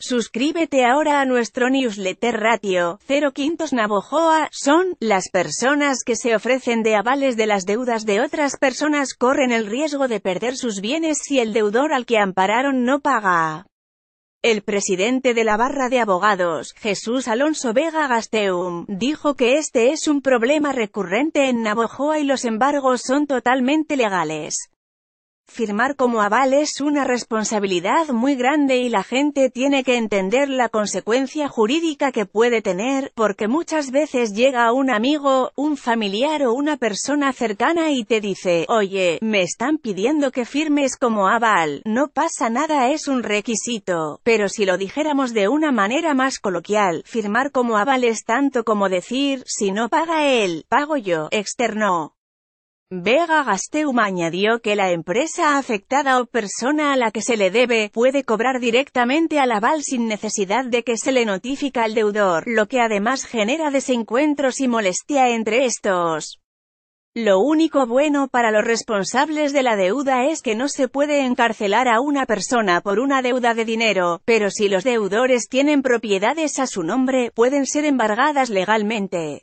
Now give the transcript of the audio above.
Suscríbete ahora a nuestro newsletter ratio, 0 quintos Navojoa, son, las personas que se ofrecen de avales de las deudas de otras personas corren el riesgo de perder sus bienes si el deudor al que ampararon no paga. El presidente de la barra de abogados, Jesús Alonso Vega Gasteum, dijo que este es un problema recurrente en Navojoa y los embargos son totalmente legales. Firmar como aval es una responsabilidad muy grande y la gente tiene que entender la consecuencia jurídica que puede tener, porque muchas veces llega un amigo, un familiar o una persona cercana y te dice, oye, me están pidiendo que firmes como aval, no pasa nada es un requisito, pero si lo dijéramos de una manera más coloquial, firmar como aval es tanto como decir, si no paga él, pago yo, externo. Vega Gasteum añadió que la empresa afectada o persona a la que se le debe, puede cobrar directamente al aval sin necesidad de que se le notifica al deudor, lo que además genera desencuentros y molestia entre estos. Lo único bueno para los responsables de la deuda es que no se puede encarcelar a una persona por una deuda de dinero, pero si los deudores tienen propiedades a su nombre, pueden ser embargadas legalmente.